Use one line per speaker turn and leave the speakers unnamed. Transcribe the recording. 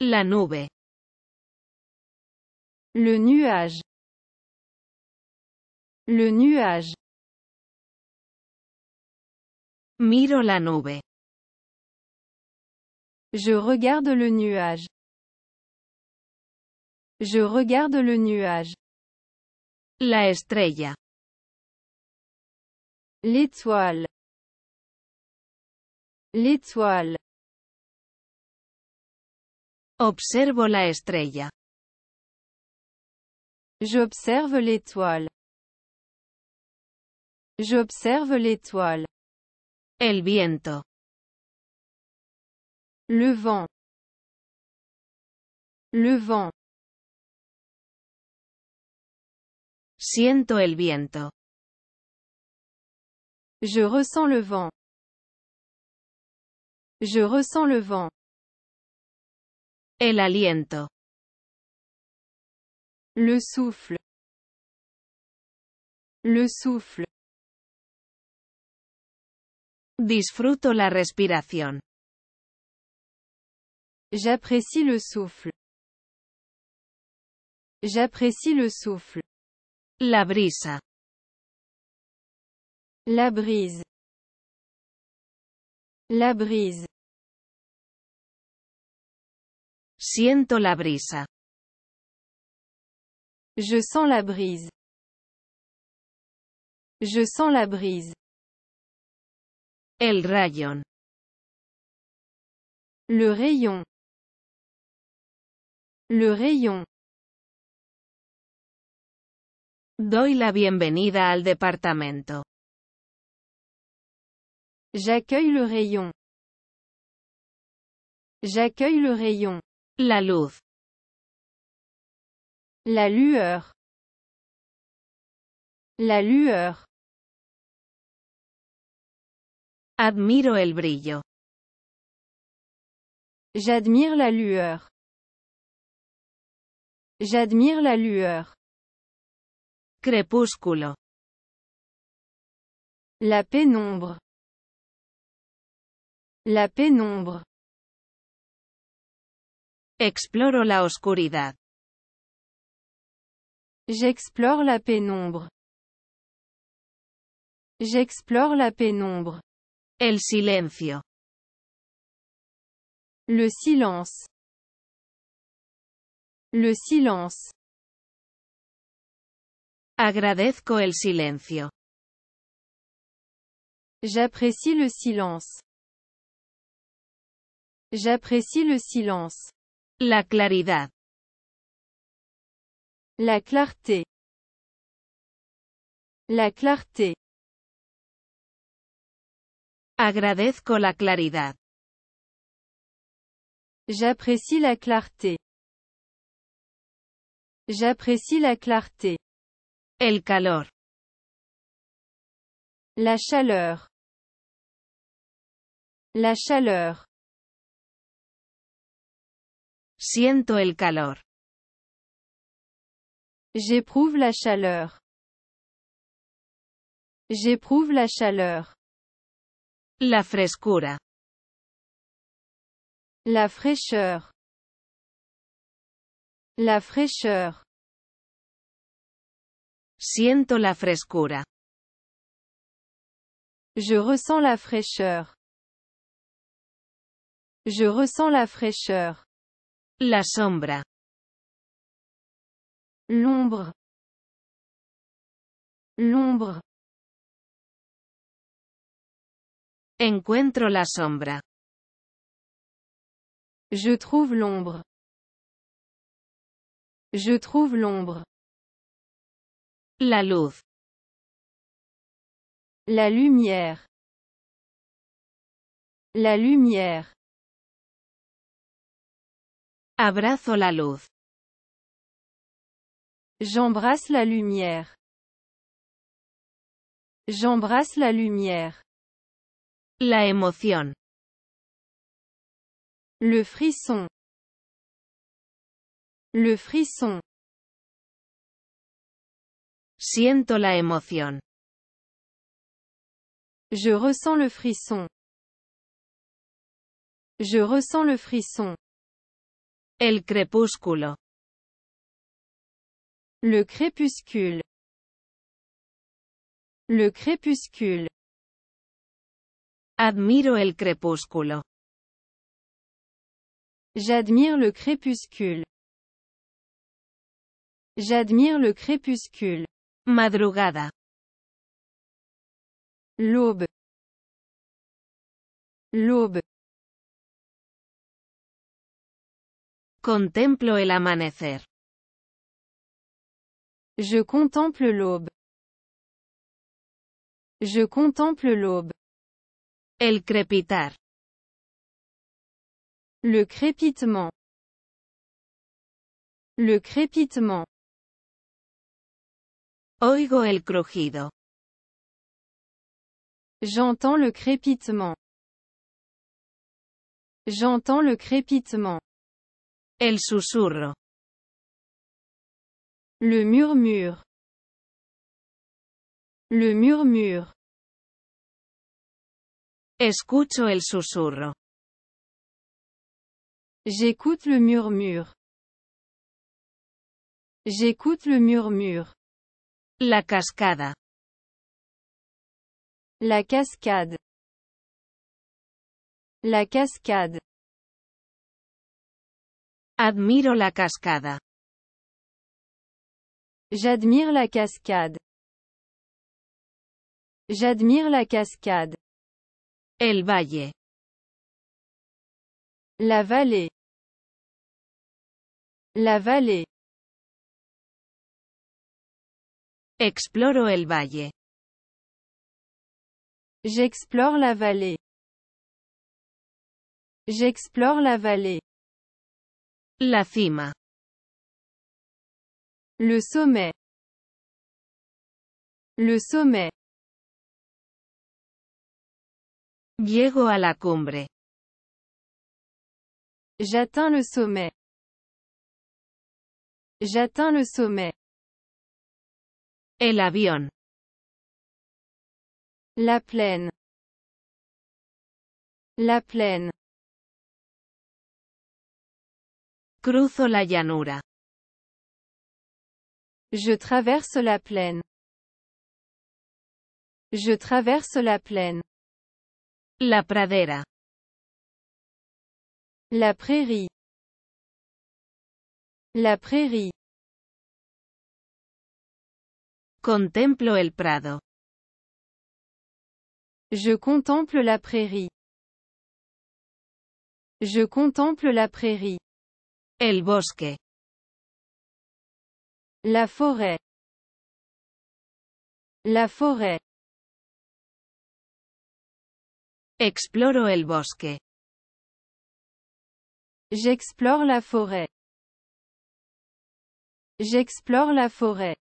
La nube. Le nuage. Le nuage. Miro la nube. Je regarde le nuage. Je regarde le nuage. La estrella. L'étoile. L'étoile. Observo la estrella. J'observe l'étoile. J'observe l'étoile. El viento. Le vent. Le vent. Siento el viento. Je ressens le vent. Je ressens le vent. El aliento. Le souffle. Le souffle. Disfruto la respiración. J'apprécie le souffle. J'apprécie le souffle. La brisa. La brise. La brise. Siento la brisa. Je sens la brise. Je sens la brise. El rayon. Le rayon. Le rayon. Doy la bienvenida al departamento. J'accueille le rayon. J'accueille le rayon. La La lueur. La lueur. Admiro el brillo. J'admire la lueur. J'admire la lueur. Crépuscule. La pénombre. La pénombre. Exploro la oscuridad. J'explore la pénombre. J'explore la pénombre. El silencio. Le silence. Le silence. Agradezco el silencio. J'apprécie le silence. J'apprécie le silence. La claridad. La clarté. La clarté. Agradezco la claridad. J'apprécie la clarté. J'apprécie la clarté. El calor. La chaleur. La chaleur. Siento el calor. J'éprouve la chaleur. J'éprouve la chaleur. La frescura. La fraîcheur. La fraîcheur. Siento la frescura. Je ressens la fraîcheur. Je ressens la fraîcheur. La sombra. L'ombre. L'ombre. Encuentro la sombra. Je trouve l'ombre. Je trouve l'ombre.
La luz.
La lumière. La lumière. Abrazo la luz. J'embrasse la lumière. J'embrasse la lumière. La émotion. Le frisson. Le frisson. Siento la émotion. Je ressens le frisson. Je ressens le frisson. El crepúsculo. Le crépuscule. Le crépuscule. Admiro el crepúsculo. J'admire le crépuscule. J'admire le crépuscule. Madrugada. L'aube. L'aube. Contemplo el amanecer. Je contemple l'aube. Je contemple l'aube. El crepitar. Le crépitement. Le crépitement. Oigo el crujido. J'entends le crépitement. J'entends le crépitement. El susurro. Le murmure. Le murmure. Escucho el susurro. J'écoute le murmure. J'écoute le murmure. La cascada. La cascade. La cascade. Admiro la cascada. J'admire la cascade. J'admire la cascade. El valle. La vallée. La vallée. Exploro el valle. J'explore la vallée. J'explore la vallée. La cima. Le sommet. Le sommet. Llego a la cumbre. J'atteins le sommet. J'atteins le sommet. El avion. La plaine. La plaine. Cruzo la llanura. Je traverse la plaine. Je traverse la plaine. La pradera. La prairie. La prairie. Contemplo el prado. Je contemple la prairie. Je contemple la prairie. El bosque. La forêt. La forêt. Exploro el bosque. J'explore la forêt. J'explore la forêt.